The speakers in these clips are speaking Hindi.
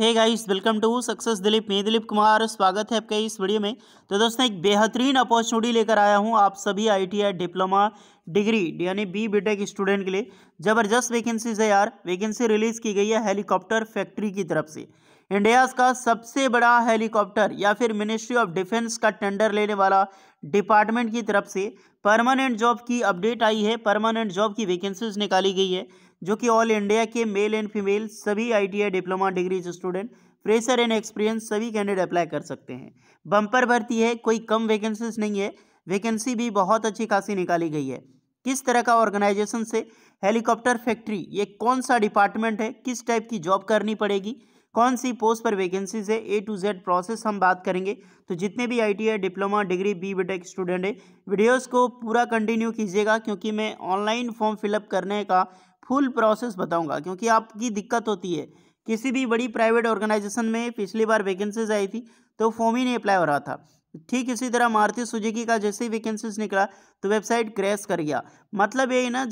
hey guys welcome to success Dilip मैं दिलीप कुमार स्वागत है आपका इस वीडियो में तो दोस्तों एक बेहतरीन अपॉर्चुनिटी लेकर आया हूं आप सभी आईटीआई डिप्लोमा डिग्री यानी बी बीटेक स्टूडेंट के लिए ज़बरदस्त वैकेंसीज है यार वैकेंसी रिलीज़ की गई है हेलीकॉप्टर फैक्ट्री की तरफ से इंडिया का सबसे बड़ा हेलीकॉप्टर या फिर मिनिस्ट्री ऑफ डिफेंस का टेंडर लेने वाला डिपार्टमेंट की तरफ से परमानेंट जॉब की अपडेट आई है परमानेंट जॉब की वैकेंसीज निकाली गई है जो कि ऑल इंडिया के मेल एंड फीमेल सभी ITI diploma degree student fresher and experience सभी कैंडिडेट अप्लाई कर सकते हैं बम्पर भर्ती है कोई कम वैकेंसीज नहीं है वैकेंसी भी बहुत अच्छी खासी निकाली गई है किस तरह का ऑर्गेनाइजेशन से हेलीकॉप्टर फैक्ट्री ये कौन सा डिपार्टमेंट है किस टाइप की जॉब करनी पड़ेगी कौन सी पोस्ट पर वैकेंसीज है ए टू जेड प्रोसेस हम बात करेंगे तो जितने भी I diploma degree B BTech student है वीडियोस को पूरा कंटिन्यू कीजिएगा क्योंकि मैं ऑनलाइन फॉर्म फिलअप करने का फुल प्रोसेस बताऊंगा क्योंकि आपकी दिक्कत होती है किसी भी बड़ी प्राइवेट ऑर्गेनाइजेशन में पिछली बार वैकेंसीज आई थी तो फॉर्म ही नहीं अप्लाई हो रहा था ठीक इसी तरह मारुति सुजुकी का जैसे ही वैकेंसीज निकला तो वेबसाइट क्रैश कर गया मतलब यही ना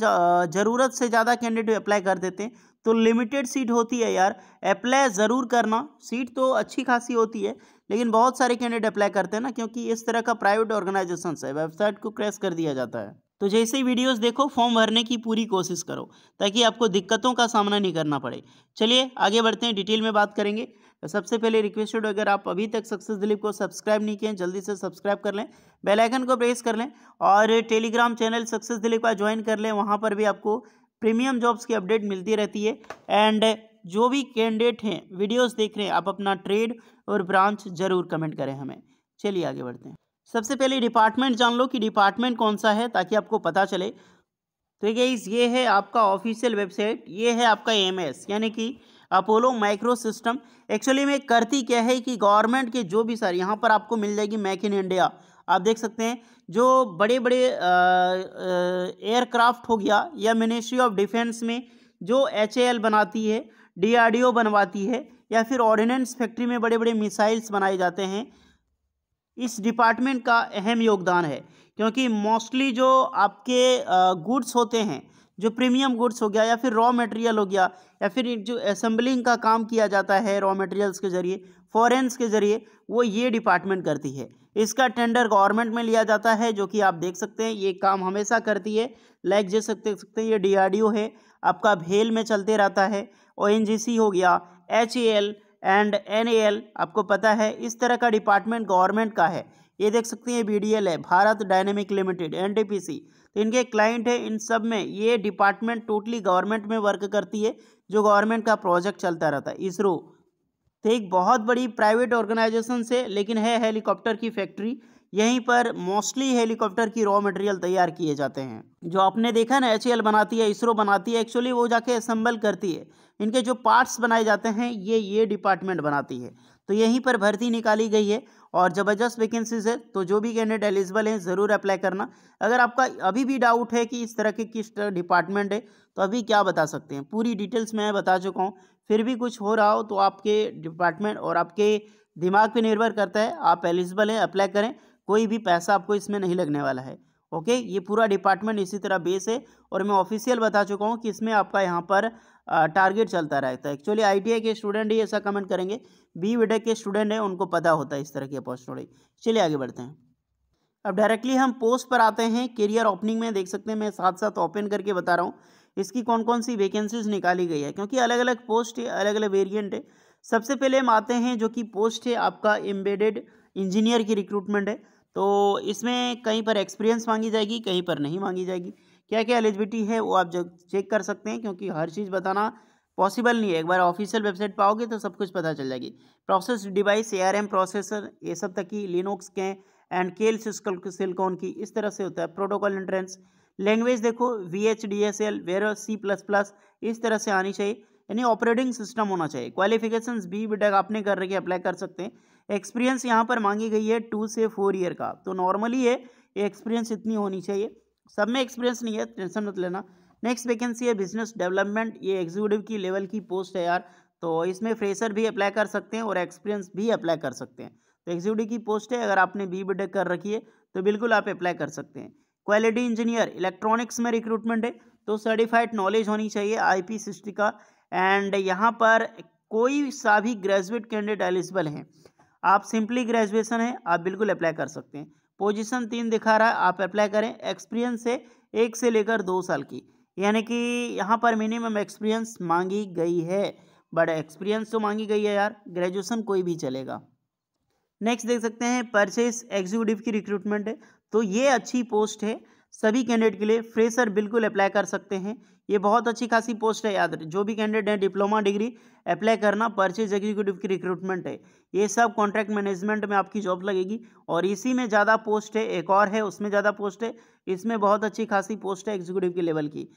ज़रूरत से ज़्यादा कैंडिडेट अप्लाई कर देते हैं तो लिमिटेड सीट होती है यार अप्लाई ज़रूर करना सीट तो अच्छी खासी होती है लेकिन बहुत सारे कैंडिडेट अप्लाई करते हैं ना क्योंकि इस तरह का प्राइवेट ऑर्गेनाइजेशन है वेबसाइट को क्रैश कर दिया जाता है तो जैसे ही वीडियोस देखो फॉर्म भरने की पूरी कोशिश करो ताकि आपको दिक्कतों का सामना नहीं करना पड़े चलिए आगे बढ़ते हैं डिटेल में बात करेंगे तो सबसे पहले रिक्वेस्टेड अगर आप अभी तक सक्सेस दिलीप को सब्सक्राइब नहीं किए जल्दी से सब्सक्राइब कर लें बेल आइकन को प्रेस कर लें और टेलीग्राम चैनल सक्सेस दिलीप का ज्वाइन कर लें वहाँ पर भी आपको प्रीमियम जॉब्स की अपडेट मिलती रहती है एंड जो भी कैंडिडेट हैं वीडियोज़ देख रहे हैं आप अपना ट्रेड और ब्रांच जरूर कमेंट करें हमें चलिए आगे बढ़ते हैं सबसे पहले डिपार्टमेंट जान लो कि डिपार्टमेंट कौन सा है ताकि आपको पता चले तो ये ये है आपका ऑफिशियल वेबसाइट ये है आपका एम यानी कि अपोलो माइक्रो सिस्टम एक्चुअली में करती क्या है कि गवर्नमेंट के जो भी सर यहाँ पर आपको मिल जाएगी मेक इन इंडिया आप देख सकते हैं जो बड़े बड़े एयरक्राफ्ट हो गया या मिनिस्ट्री ऑफ डिफेंस में जो एच बनाती है ओ बनवाती है या फिर ऑर्डिनेंस फैक्ट्री में बड़े बड़े मिसाइल्स बनाए जाते हैं इस डिपार्टमेंट का अहम योगदान है क्योंकि मोस्टली जो आपके गुड्स होते हैं जो प्रीमियम गुड्स हो गया या फिर रॉ मटेरियल हो गया या फिर जो असम्बलिंग का काम किया जाता है रॉ मटेरियल्स के ज़रिए फॉरेंस के ज़रिए वो ये डिपार्टमेंट करती है इसका टेंडर गवर्नमेंट में लिया जाता है जो कि आप देख सकते हैं ये काम हमेशा करती है लाइक जैसे देख सकते हैं ये डीआरडीओ है आपका भेल में चलते रहता है ओ हो गया एच एंड एन आपको पता है इस तरह का डिपार्टमेंट गवर्नमेंट का है ये देख सकते हैं बी है भारत डायनेमिक लिमिटेड एन तो इनके क्लाइंट है इन सब में ये डिपार्टमेंट टोटली गवर्नमेंट में वर्क करती है जो गवर्नमेंट का प्रोजेक्ट चलता रहता है इसरो तो एक बहुत बड़ी प्राइवेट ऑर्गेनाइजेशन से लेकिन है हेलीकॉप्टर की फैक्ट्री यहीं पर मोस्टली हेलीकॉप्टर की रॉ मटेरियल तैयार किए जाते हैं जो आपने देखा ना एच बनाती है इसरो बनाती है एक्चुअली वो जाके असम्बल करती है इनके जो पार्ट्स बनाए जाते हैं ये ये डिपार्टमेंट बनाती है तो यहीं पर भर्ती निकाली गई है और ज़बरदस्त वैकेंसीज है तो जो भी कैंडिडेट एलिजिबल हैं ज़रूर अप्लाई करना अगर आपका अभी भी डाउट है कि इस तरह के किस डिपार्टमेंट है तो अभी क्या बता सकते हैं पूरी डिटेल्स मैं बता चुका हूँ फिर भी कुछ हो रहा हो तो आपके डिपार्टमेंट और आपके दिमाग पर निर्भर करता है आप एलिजिबल हैं अप्लाई करें कोई भी पैसा आपको इसमें नहीं लगने वाला है ओके ये पूरा डिपार्टमेंट इसी तरह बेस है और मैं ऑफिशियल बता चुका हूँ कि इसमें आपका यहाँ पर टारगेट चलता रहता है एक्चुअली आईटीआई के स्टूडेंट ही ऐसा कमेंट करेंगे बी विडेक के स्टूडेंट हैं उनको पता होता है इस तरह की अपॉर्चुनिटी चलिए आगे बढ़ते हैं अब डायरेक्टली हम पोस्ट पर आते हैं करियर ओपनिंग में देख सकते हैं मैं साथ साथ ओपन करके बता रहा हूँ इसकी कौन कौन सी वैकेंसीज निकाली गई है क्योंकि अलग अलग पोस्ट है अलग अलग वेरियंट है सबसे पहले हम आते हैं जो कि पोस्ट है आपका एम्बेडेड इंजीनियर की रिक्रूटमेंट है तो इसमें कहीं पर एक्सपीरियंस मांगी जाएगी कहीं पर नहीं मांगी जाएगी क्या क्या एलिजिबिलिटी है वो आप जब चेक कर सकते हैं क्योंकि हर चीज़ बताना पॉसिबल नहीं है एक बार ऑफिशियल वेबसाइट पाओगे तो सब कुछ पता चल जाएगी प्रोसेस डिवाइस एआरएम प्रोसेसर ये सब तक की लिनोक्स के एंड केल सिल्कॉन की इस तरह से होता है प्रोटोकॉल एंट्रेंस लैंग्वेज देखो V H D S L वेर सी प्लस प्लस इस तरह से आनी चाहिए यानी ऑपरेटिंग सिस्टम होना चाहिए क्वालिफिकेशन बी बेटा आपने कर रखे अप्लाई कर सकते हैं एक्सपीरियंस यहाँ पर मांगी गई है टू से फोर ईयर का तो नॉर्मली है ये एक्सपीरियंस इतनी होनी चाहिए सब में एक्सपीरियंस नहीं है टेंशन मत लेना नेक्स्ट वैकेंसी है बिजनेस डेवलपमेंट ये एग्जीक्यूटिव की लेवल की पोस्ट है यार तो इसमें फ्रेशर भी अप्लाई कर सकते हैं और एक्सपीरियंस भी अप्लाई कर सकते हैं तो एग्जीक्यूटिव की पोस्ट है अगर आपने बी बी कर रखी है तो बिल्कुल आप अप्लाई कर सकते हैं क्वालिटी इंजीनियर इलेक्ट्रॉनिक्स में रिक्रूटमेंट है तो सर्टिफाइड नॉलेज होनी चाहिए आई पी का एंड यहाँ पर कोई सा भी ग्रेजुएट कैंडिडेट एलिजिबल हैं आप सिंपली ग्रेजुएशन है आप बिल्कुल अप्लाई कर सकते हैं पोजीशन तीन दिखा रहा है आप अप्लाई करें एक्सपीरियंस है एक से लेकर दो साल की यानी कि यहाँ पर मिनिमम एक्सपीरियंस मांगी गई है बट एक्सपीरियंस तो मांगी गई है यार ग्रेजुएशन कोई भी चलेगा नेक्स्ट देख सकते हैं परचेस एग्जीक्यूटिव की रिक्रूटमेंट है तो ये अच्छी पोस्ट है सभी कैंडिडेट के लिए फ्रेशर बिल्कुल अप्लाई कर सकते हैं ये बहुत अच्छी खासी पोस्ट है याद जो भी कैंडिडेट हैं डिप्लोमा डिग्री अप्लाई करना परचेज एग्जीक्यूटिव की रिक्रूटमेंट है ये सब कॉन्ट्रैक्ट मैनेजमेंट में आपकी जॉब लगेगी और इसी में ज़्यादा पोस्ट है एक और है उसमें ज़्यादा पोस्ट है इसमें बहुत अच्छी खासी पोस्ट है एग्जीक्यूटिव के लेवल की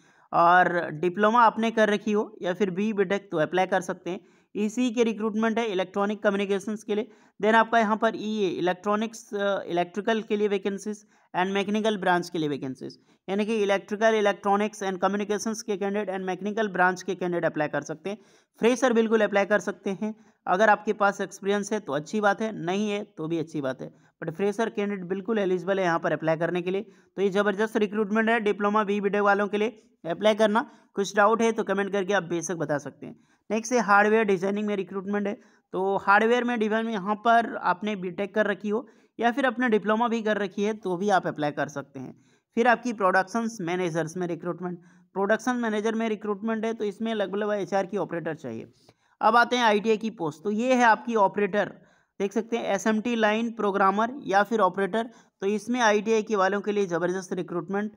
और डिप्लोमा आपने कर रखी हो या फिर बी बी तो अप्लाई कर सकते हैं ईसी के रिक्रूटमेंट है इलेक्ट्रॉनिक कम्युनिकेशंस के लिए देन आपका यहाँ पर ई ए इलेक्ट्रॉनिक्स इलेक्ट्रिकल के लिए वैकेंसीज एंड मैकेनिकल ब्रांच के लिए वैकेंसीज यानी कि इलेक्ट्रिकल इलेक्ट्रॉनिक्स एंड कम्युनिकेशंस के कैंडिडेट एंड मैकेनिकल ब्रांच के कैंडिडेट अप्लाई कर सकते हैं फ्रेशर बिल्कुल अप्लाई कर सकते हैं अगर आपके पास एक्सपीरियंस है तो अच्छी बात है नहीं है तो भी अच्छी बात है बट फ्रेशर कैंडिडेट बिल्कुल एलिजिबल है यहाँ पर अप्लाई करने के लिए तो ये ज़बरदस्त रिक्रूटमेंट है डिप्लोमा बी बी वालों के लिए अप्लाई करना कुछ डाउट है तो कमेंट करके आप बेशक बता सकते हैं नेक्स्ट है हार्डवेयर डिजाइनिंग में रिक्रूटमेंट है तो हार्डवेयर में डिजाइन यहाँ पर आपने बीटेक कर रखी हो या फिर अपने डिप्लोमा भी कर रखी है तो भी आप अप्लाई कर सकते हैं फिर आपकी प्रोडक्शन मैनेजर्स में रिक्रूटमेंट प्रोडक्शन मैनेजर में रिक्रूटमेंट है तो इसमें लगभग लगभग एच आर की ऑपरेटर चाहिए अब आते हैं आई की पोस्ट तो ये है आपकी ऑपरेटर देख सकते हैं एस लाइन प्रोग्रामर या फिर ऑपरेटर तो इसमें आई के वालों के लिए ज़बरदस्त रिक्रूटमेंट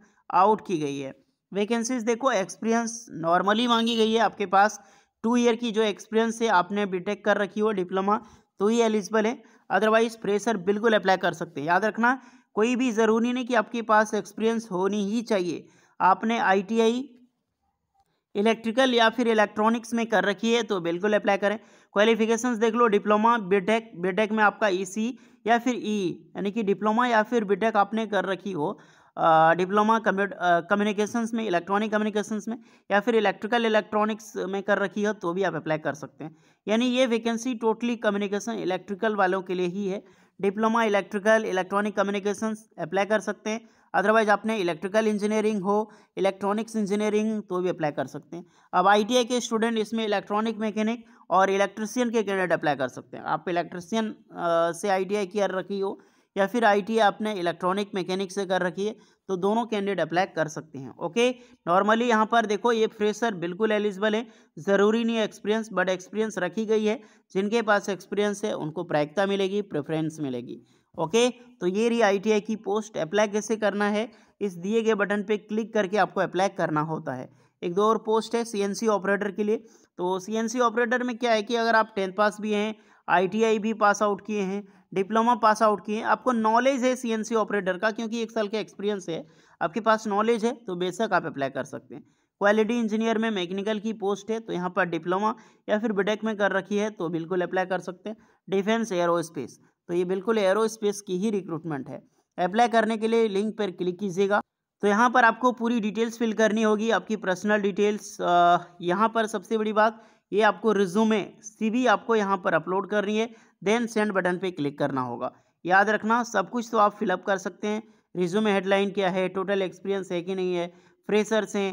आउट की गई है वैकेंसीज देखो एक्सपीरियंस नॉर्मली मांगी गई है आपके पास टू ईयर की जो एक्सपीरियंस है आपने बीटेक कर रखी हो डिप्लोमा तो ही एलिजिबल है अदरवाइज फ्रेशर बिल्कुल अप्लाई कर सकते हैं याद रखना कोई भी ज़रूरी नहीं कि आपके पास एक्सपीरियंस होनी ही चाहिए आपने आईटीआई इलेक्ट्रिकल या फिर इलेक्ट्रॉनिक्स में कर रखी है तो बिल्कुल अप्लाई करें क्वालिफिकेशन देख लो डिप्लोमा बीटेक बीटेक में आपका ई e या फिर ई e, यानी कि डिप्लोमा या फिर बीटेक आपने कर रखी हो डिप्लोमा कम्युनिकेशंस में इलेक्ट्रॉनिक कम्युनिकेशंस में या फिर इलेक्ट्रिकल इलेक्ट्रॉनिक्स में कर रखी हो तो भी आप अप्लाई कर सकते हैं यानी ये वैकेंसी टोटली कम्युनिकेशन इलेक्ट्रिकल वालों के लिए ही है diploma electrical electronic communications apply कर सकते हैं अदरवाइज आपने इलेक्ट्रिकल इंजीनियरिंग हो इलेक्ट्रॉनिक्स इंजीनियरिंग तो भी अप्लाई कर सकते हैं अब आई के स्टूडेंट इसमें इलेक्ट्रॉनिक मैकेनिक और इलेक्ट्रिसियन के कैंडिडेट अप्लाई कर सकते हैं आप इलेक्ट्रिसियन से आई टी की रखी हो या फिर आईटी आपने इलेक्ट्रॉनिक मैकेनिक से कर रखी है तो दोनों कैंडिडेट अप्लाई कर सकते हैं ओके नॉर्मली यहाँ पर देखो ये फ्रेशर बिल्कुल एलिजिबल है ज़रूरी नहीं है एक्सपीरियंस बट एक्सपीरियंस रखी गई है जिनके पास एक्सपीरियंस है उनको प्रायिकता मिलेगी प्रेफरेंस मिलेगी ओके तो ये रही आई की पोस्ट अप्लाई कैसे करना है इस दिए गए बटन पर क्लिक करके आपको अप्लाई करना होता है एक दो और पोस्ट है सी ऑपरेटर के लिए तो सी ऑपरेटर में क्या है कि अगर आप टेंथ पास भी हैं आईटीआई भी पास आउट किए हैं डिप्लोमा पास आउट किए हैं आपको नॉलेज है सीएनसी ऑपरेटर का क्योंकि एक साल का एक्सपीरियंस है आपके पास नॉलेज है तो बेशक आप अप्लाई कर सकते हैं क्वालिटी इंजीनियर में मैकेनिकल की पोस्ट है तो यहाँ पर डिप्लोमा या फिर बीटेक में कर रखी है तो बिल्कुल अप्लाई कर सकते हैं डिफेंस एरोस्पेस तो ये बिल्कुल एरोस्पेस की ही रिक्रूटमेंट है अप्लाई करने के लिए लिंक पर क्लिक कीजिएगा तो यहाँ पर आपको पूरी डिटेल्स फिल करनी होगी आपकी पर्सनल डिटेल्स यहाँ पर सबसे बड़ी बात ये आपको रिज्यूमे सीवी आपको यहाँ पर अपलोड करनी है देन सेंड बटन पे क्लिक करना होगा याद रखना सब कुछ तो आप फिलअप कर सकते हैं रिज्यूमे हेडलाइन क्या है टोटल एक्सपीरियंस है कि नहीं है फ्रेशर्स हैं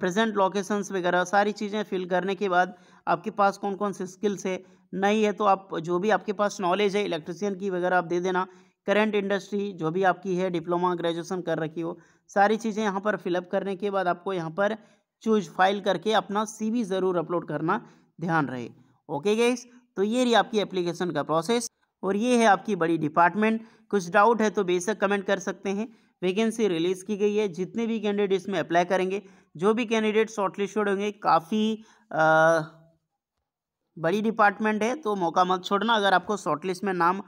प्रेजेंट लोकेशंस वगैरह सारी चीज़ें फिल करने के बाद आपके पास कौन कौन से स्किल्स है नहीं है तो आप जो भी आपके पास नॉलेज है इलेक्ट्रिसियन की वगैरह आप दे देना करेंट इंडस्ट्री जो भी आपकी है डिप्लोमा ग्रेजुएसन कर रखी हो सारी चीज़ें यहाँ पर फिलअप करने के बाद आपको यहाँ पर चूज फाइल करके अपना सी ज़रूर अपलोड करना ध्यान रहे ओके गैस तो ये रही आपकी एप्लीकेशन का प्रोसेस और ये है आपकी बड़ी डिपार्टमेंट कुछ डाउट है तो बेशक कमेंट कर सकते हैं वैकेंसी रिलीज़ की गई है जितने भी कैंडिडेट इसमें अप्लाई करेंगे जो भी कैंडिडेट शॉर्टलिस्टेड होंगे काफ़ी बड़ी डिपार्टमेंट है तो मौका मत छोड़ना अगर आपको शॉर्टलिस्ट में नाम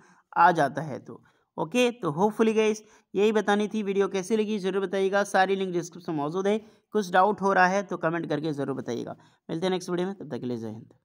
आ जाता है तो ओके तो होपफुली गई यही बतानी थी वीडियो कैसी लगी जरूर बताइएगा सारी लिंक डिस्क्रिप्शन मौजूद है कुछ डाउट हो रहा है तो कमेंट करके जरूर बताइएगा मिलते हैं नेक्स्ट वीडियो में तब तक के लिए जय हिंद